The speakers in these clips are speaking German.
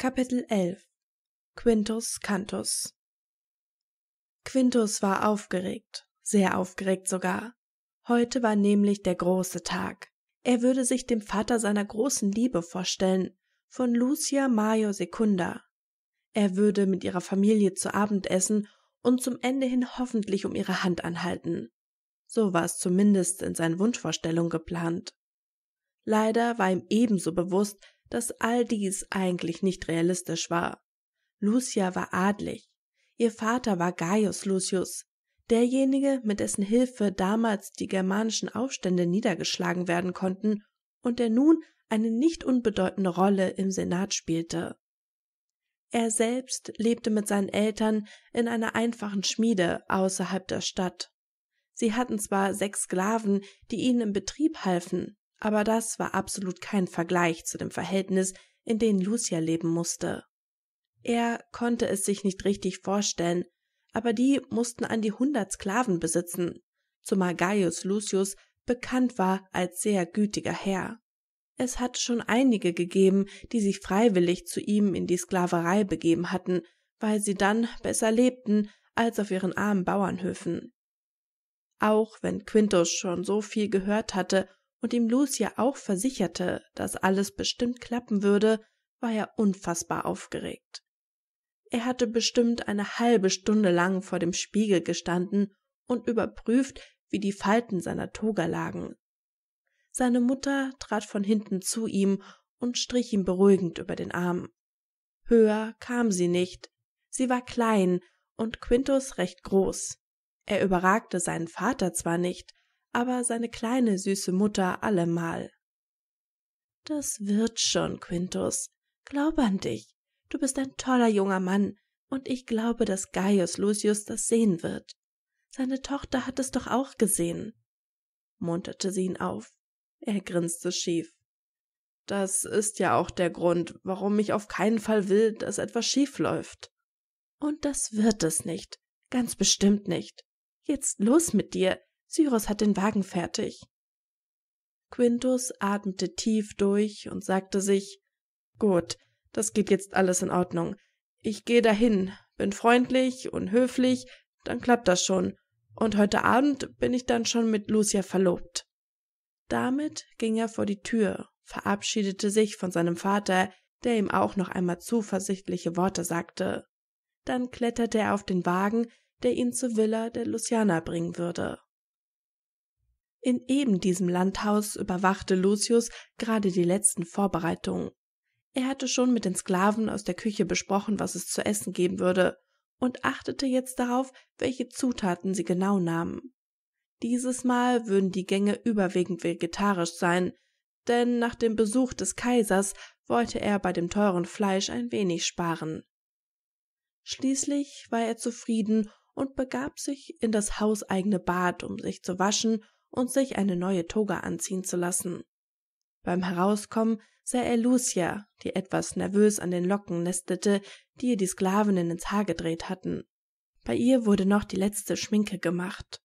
Kapitel 11 Quintus Cantus Quintus war aufgeregt, sehr aufgeregt sogar. Heute war nämlich der große Tag. Er würde sich dem Vater seiner großen Liebe vorstellen, von Lucia Mario Secunda. Er würde mit ihrer Familie zu Abend essen und zum Ende hin hoffentlich um ihre Hand anhalten. So war es zumindest in seinen Wunschvorstellungen geplant. Leider war ihm ebenso bewusst, dass all dies eigentlich nicht realistisch war. Lucia war adlig. Ihr Vater war Gaius Lucius, derjenige, mit dessen Hilfe damals die germanischen Aufstände niedergeschlagen werden konnten und der nun eine nicht unbedeutende Rolle im Senat spielte. Er selbst lebte mit seinen Eltern in einer einfachen Schmiede außerhalb der Stadt. Sie hatten zwar sechs Sklaven, die ihnen im Betrieb halfen, aber das war absolut kein Vergleich zu dem Verhältnis, in dem Lucia leben musste. Er konnte es sich nicht richtig vorstellen, aber die mussten an die hundert Sklaven besitzen, zumal Gaius Lucius bekannt war als sehr gütiger Herr. Es hat schon einige gegeben, die sich freiwillig zu ihm in die Sklaverei begeben hatten, weil sie dann besser lebten als auf ihren armen Bauernhöfen. Auch wenn Quintus schon so viel gehört hatte und ihm Lucia auch versicherte, dass alles bestimmt klappen würde, war er unfassbar aufgeregt. Er hatte bestimmt eine halbe Stunde lang vor dem Spiegel gestanden und überprüft, wie die Falten seiner Toga lagen. Seine Mutter trat von hinten zu ihm und strich ihm beruhigend über den Arm. Höher kam sie nicht. Sie war klein und Quintus recht groß. Er überragte seinen Vater zwar nicht, aber seine kleine süße Mutter allemal. Das wird schon, Quintus. Glaub an dich. Du bist ein toller junger Mann, und ich glaube, dass Gaius Lucius das sehen wird. Seine Tochter hat es doch auch gesehen, munterte sie ihn auf. Er grinste schief. Das ist ja auch der Grund, warum ich auf keinen Fall will, dass etwas schief läuft. Und das wird es nicht, ganz bestimmt nicht. Jetzt los mit dir, Cyrus hat den Wagen fertig. Quintus atmete tief durch und sagte sich Gut, das geht jetzt alles in Ordnung. Ich gehe dahin, bin freundlich und höflich, dann klappt das schon. Und heute Abend bin ich dann schon mit Lucia verlobt. Damit ging er vor die Tür, verabschiedete sich von seinem Vater, der ihm auch noch einmal zuversichtliche Worte sagte. Dann kletterte er auf den Wagen, der ihn zur Villa der Luciana bringen würde. In eben diesem Landhaus überwachte Lucius gerade die letzten Vorbereitungen. Er hatte schon mit den Sklaven aus der Küche besprochen, was es zu essen geben würde, und achtete jetzt darauf, welche Zutaten sie genau nahmen. Dieses Mal würden die Gänge überwiegend vegetarisch sein, denn nach dem Besuch des Kaisers wollte er bei dem teuren Fleisch ein wenig sparen. Schließlich war er zufrieden und begab sich in das hauseigene Bad, um sich zu waschen und sich eine neue Toga anziehen zu lassen. Beim Herauskommen sah er Lucia, die etwas nervös an den Locken nestelte, die ihr die Sklavinnen ins Haar gedreht hatten. Bei ihr wurde noch die letzte Schminke gemacht.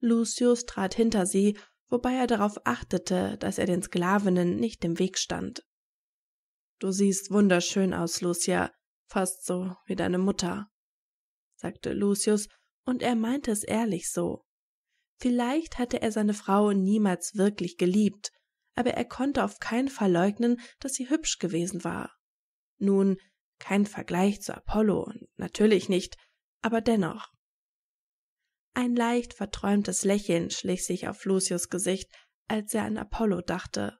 Lucius trat hinter sie, wobei er darauf achtete, dass er den Sklavinnen nicht im Weg stand. Du siehst wunderschön aus, Lucia, fast so wie deine Mutter, sagte Lucius, und er meinte es ehrlich so. Vielleicht hatte er seine Frau niemals wirklich geliebt, aber er konnte auf keinen Fall leugnen, dass sie hübsch gewesen war. Nun, kein Vergleich zu Apollo, natürlich nicht, aber dennoch. Ein leicht verträumtes Lächeln schlich sich auf Lucius Gesicht, als er an Apollo dachte.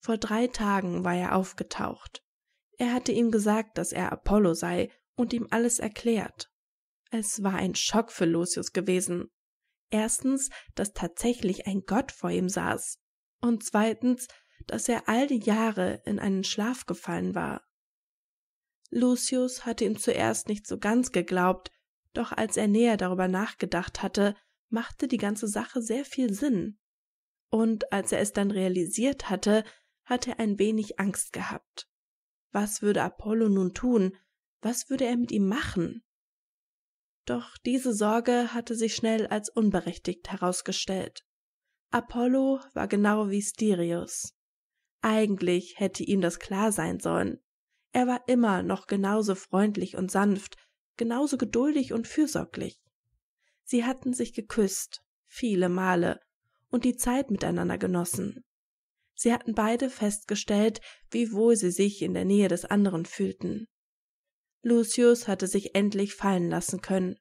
Vor drei Tagen war er aufgetaucht. Er hatte ihm gesagt, dass er Apollo sei und ihm alles erklärt. Es war ein Schock für Lucius gewesen erstens, dass tatsächlich ein Gott vor ihm saß und zweitens, dass er all die Jahre in einen Schlaf gefallen war. Lucius hatte ihm zuerst nicht so ganz geglaubt, doch als er näher darüber nachgedacht hatte, machte die ganze Sache sehr viel Sinn. Und als er es dann realisiert hatte, hatte er ein wenig Angst gehabt. Was würde Apollo nun tun? Was würde er mit ihm machen? Doch diese Sorge hatte sich schnell als unberechtigt herausgestellt. Apollo war genau wie Styrius. Eigentlich hätte ihm das klar sein sollen. Er war immer noch genauso freundlich und sanft, genauso geduldig und fürsorglich. Sie hatten sich geküsst, viele Male, und die Zeit miteinander genossen. Sie hatten beide festgestellt, wie wohl sie sich in der Nähe des anderen fühlten. Lucius hatte sich endlich fallen lassen können.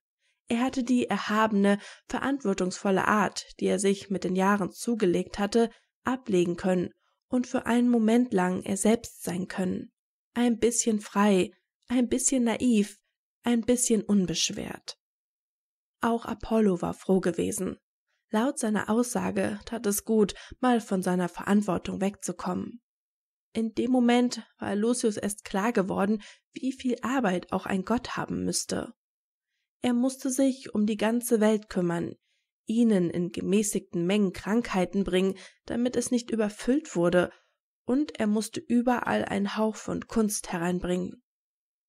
Er hatte die erhabene, verantwortungsvolle Art, die er sich mit den Jahren zugelegt hatte, ablegen können und für einen Moment lang er selbst sein können. Ein bisschen frei, ein bisschen naiv, ein bisschen unbeschwert. Auch Apollo war froh gewesen. Laut seiner Aussage tat es gut, mal von seiner Verantwortung wegzukommen. In dem Moment war Lucius erst klar geworden, wie viel Arbeit auch ein Gott haben müsste. Er musste sich um die ganze Welt kümmern, ihnen in gemäßigten Mengen Krankheiten bringen, damit es nicht überfüllt wurde, und er musste überall einen Hauch von Kunst hereinbringen.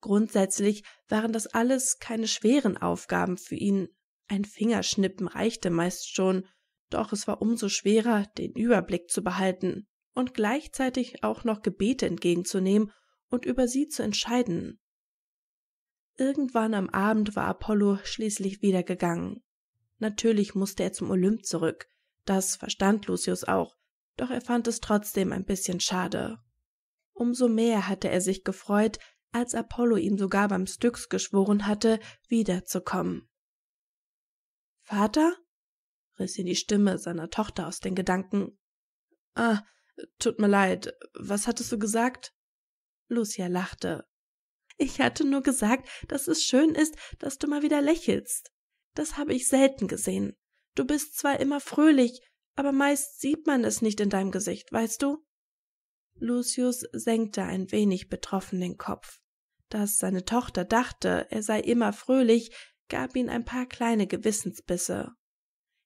Grundsätzlich waren das alles keine schweren Aufgaben für ihn, ein Fingerschnippen reichte meist schon, doch es war umso schwerer, den Überblick zu behalten und gleichzeitig auch noch Gebete entgegenzunehmen und über sie zu entscheiden. Irgendwann am Abend war Apollo schließlich wieder gegangen. Natürlich musste er zum Olymp zurück, das verstand Lucius auch, doch er fand es trotzdem ein bisschen schade. Umso mehr hatte er sich gefreut, als Apollo ihm sogar beim Styx geschworen hatte, wiederzukommen. Vater? riss ihn die Stimme seiner Tochter aus den Gedanken. Ah, Tut mir leid, was hattest du gesagt? Lucia lachte. Ich hatte nur gesagt, dass es schön ist, dass du mal wieder lächelst. Das habe ich selten gesehen. Du bist zwar immer fröhlich, aber meist sieht man es nicht in deinem Gesicht, weißt du? Lucius senkte ein wenig betroffen den Kopf. Dass seine Tochter dachte, er sei immer fröhlich, gab ihm ein paar kleine Gewissensbisse.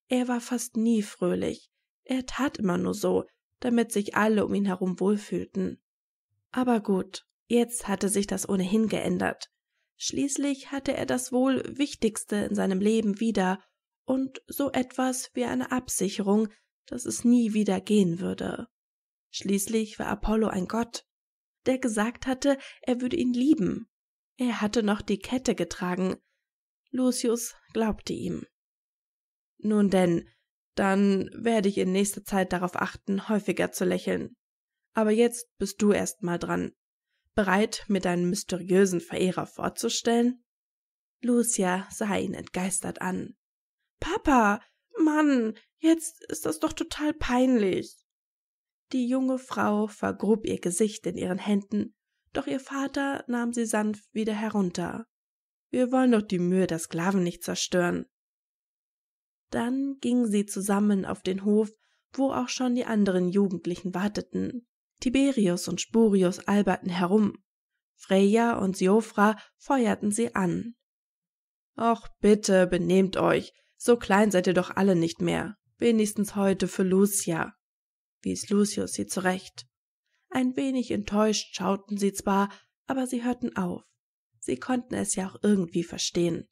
Er war fast nie fröhlich. Er tat immer nur so, damit sich alle um ihn herum wohlfühlten. Aber gut, jetzt hatte sich das ohnehin geändert. Schließlich hatte er das wohl Wichtigste in seinem Leben wieder und so etwas wie eine Absicherung, dass es nie wieder gehen würde. Schließlich war Apollo ein Gott, der gesagt hatte, er würde ihn lieben. Er hatte noch die Kette getragen. Lucius glaubte ihm. Nun denn, dann werde ich in nächster Zeit darauf achten, häufiger zu lächeln. Aber jetzt bist du erst mal dran. Bereit, mir deinen mysteriösen Verehrer vorzustellen? Lucia sah ihn entgeistert an. Papa, Mann, jetzt ist das doch total peinlich. Die junge Frau vergrub ihr Gesicht in ihren Händen, doch ihr Vater nahm sie sanft wieder herunter. Wir wollen doch die Mühe der Sklaven nicht zerstören. Dann gingen sie zusammen auf den Hof, wo auch schon die anderen Jugendlichen warteten. Tiberius und Spurius alberten herum. Freya und Siofra feuerten sie an. Och, bitte, benehmt euch. So klein seid ihr doch alle nicht mehr. Wenigstens heute für Lucia, wies Lucius sie zurecht. Ein wenig enttäuscht schauten sie zwar, aber sie hörten auf. Sie konnten es ja auch irgendwie verstehen.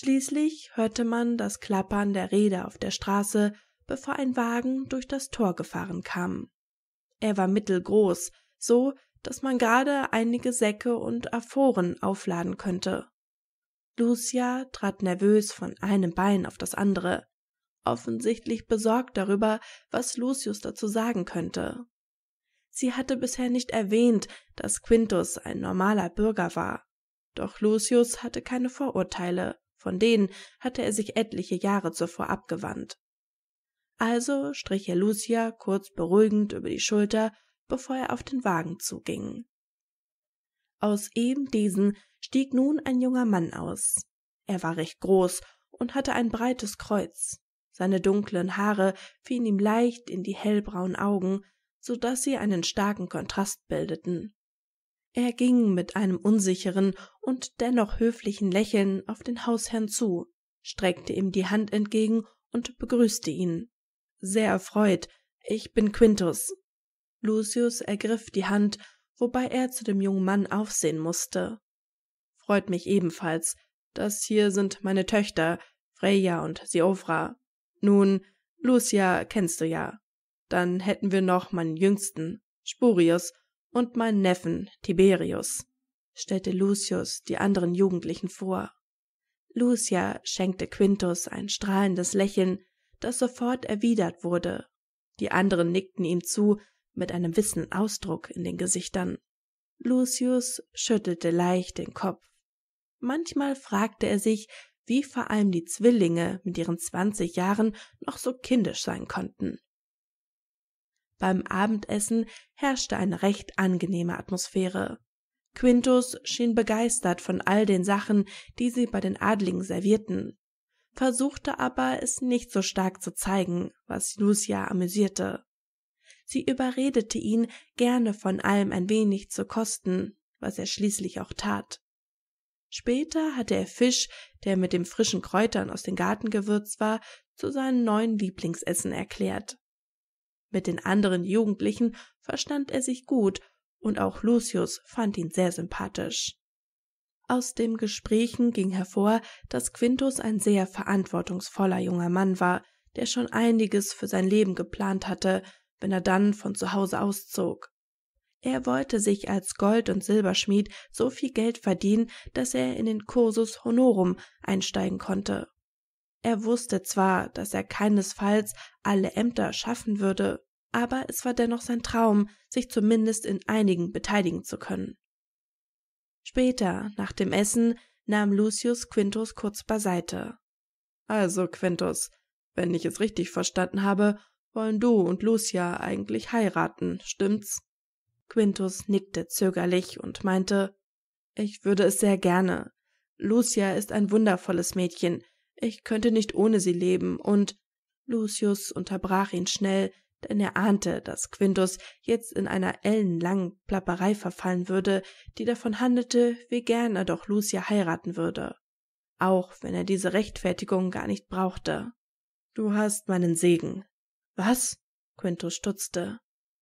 Schließlich hörte man das Klappern der Räder auf der Straße, bevor ein Wagen durch das Tor gefahren kam. Er war mittelgroß, so dass man gerade einige Säcke und Aphoren aufladen könnte. Lucia trat nervös von einem Bein auf das andere, offensichtlich besorgt darüber, was Lucius dazu sagen könnte. Sie hatte bisher nicht erwähnt, dass Quintus ein normaler Bürger war, doch Lucius hatte keine Vorurteile, von denen hatte er sich etliche Jahre zuvor abgewandt. Also strich er Lucia kurz beruhigend über die Schulter, bevor er auf den Wagen zuging. Aus eben diesen stieg nun ein junger Mann aus. Er war recht groß und hatte ein breites Kreuz. Seine dunklen Haare fielen ihm leicht in die hellbraunen Augen, so daß sie einen starken Kontrast bildeten er ging mit einem unsicheren und dennoch höflichen lächeln auf den hausherrn zu streckte ihm die hand entgegen und begrüßte ihn sehr erfreut ich bin quintus lucius ergriff die hand wobei er zu dem jungen mann aufsehen mußte freut mich ebenfalls das hier sind meine töchter Freya und siofra nun lucia kennst du ja dann hätten wir noch meinen jüngsten spurius und meinen Neffen Tiberius, stellte Lucius die anderen Jugendlichen vor. Lucia schenkte Quintus ein strahlendes Lächeln, das sofort erwidert wurde. Die anderen nickten ihm zu mit einem wissenden Ausdruck in den Gesichtern. Lucius schüttelte leicht den Kopf. Manchmal fragte er sich, wie vor allem die Zwillinge mit ihren zwanzig Jahren noch so kindisch sein konnten. Beim Abendessen herrschte eine recht angenehme Atmosphäre. Quintus schien begeistert von all den Sachen, die sie bei den Adligen servierten, versuchte aber, es nicht so stark zu zeigen, was Lucia amüsierte. Sie überredete ihn, gerne von allem ein wenig zu kosten, was er schließlich auch tat. Später hatte er Fisch, der mit den frischen Kräutern aus den gewürzt war, zu seinem neuen Lieblingsessen erklärt. Mit den anderen Jugendlichen verstand er sich gut und auch Lucius fand ihn sehr sympathisch. Aus dem Gesprächen ging hervor, dass Quintus ein sehr verantwortungsvoller junger Mann war, der schon einiges für sein Leben geplant hatte, wenn er dann von zu Hause auszog. Er wollte sich als Gold- und Silberschmied so viel Geld verdienen, dass er in den Cursus Honorum einsteigen konnte. Er wusste zwar, dass er keinesfalls alle Ämter schaffen würde, aber es war dennoch sein Traum, sich zumindest in einigen beteiligen zu können. Später, nach dem Essen, nahm Lucius Quintus kurz beiseite. Also, Quintus, wenn ich es richtig verstanden habe, wollen du und Lucia eigentlich heiraten, stimmt's? Quintus nickte zögerlich und meinte, ich würde es sehr gerne. Lucia ist ein wundervolles Mädchen, ich könnte nicht ohne sie leben, und Lucius unterbrach ihn schnell, denn er ahnte, dass Quintus jetzt in einer ellenlangen Plapperei verfallen würde, die davon handelte, wie gern er doch Lucia heiraten würde, auch wenn er diese Rechtfertigung gar nicht brauchte. Du hast meinen Segen. Was? Quintus stutzte.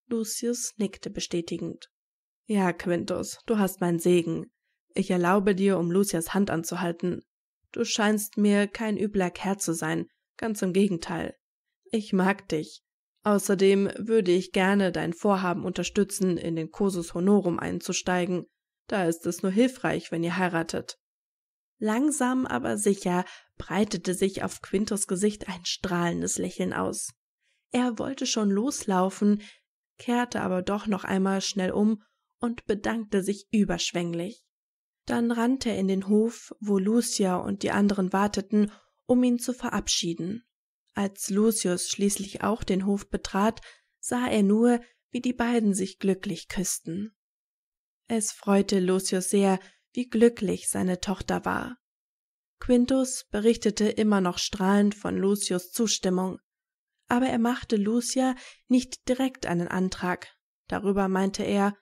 Lucius nickte bestätigend. Ja, Quintus, du hast meinen Segen. Ich erlaube dir, um Lucias Hand anzuhalten. Du scheinst mir kein übler Kerl zu sein, ganz im Gegenteil. Ich mag dich. Außerdem würde ich gerne dein Vorhaben unterstützen, in den Cursus Honorum einzusteigen. Da ist es nur hilfreich, wenn ihr heiratet. Langsam aber sicher breitete sich auf Quintus Gesicht ein strahlendes Lächeln aus. Er wollte schon loslaufen, kehrte aber doch noch einmal schnell um und bedankte sich überschwänglich dann rannte er in den Hof, wo Lucia und die anderen warteten, um ihn zu verabschieden. Als Lucius schließlich auch den Hof betrat, sah er nur, wie die beiden sich glücklich küssten. Es freute Lucius sehr, wie glücklich seine Tochter war. Quintus berichtete immer noch strahlend von Lucius Zustimmung, aber er machte Lucia nicht direkt einen Antrag. Darüber meinte er,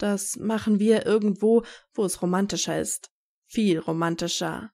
das machen wir irgendwo, wo es romantischer ist. Viel romantischer.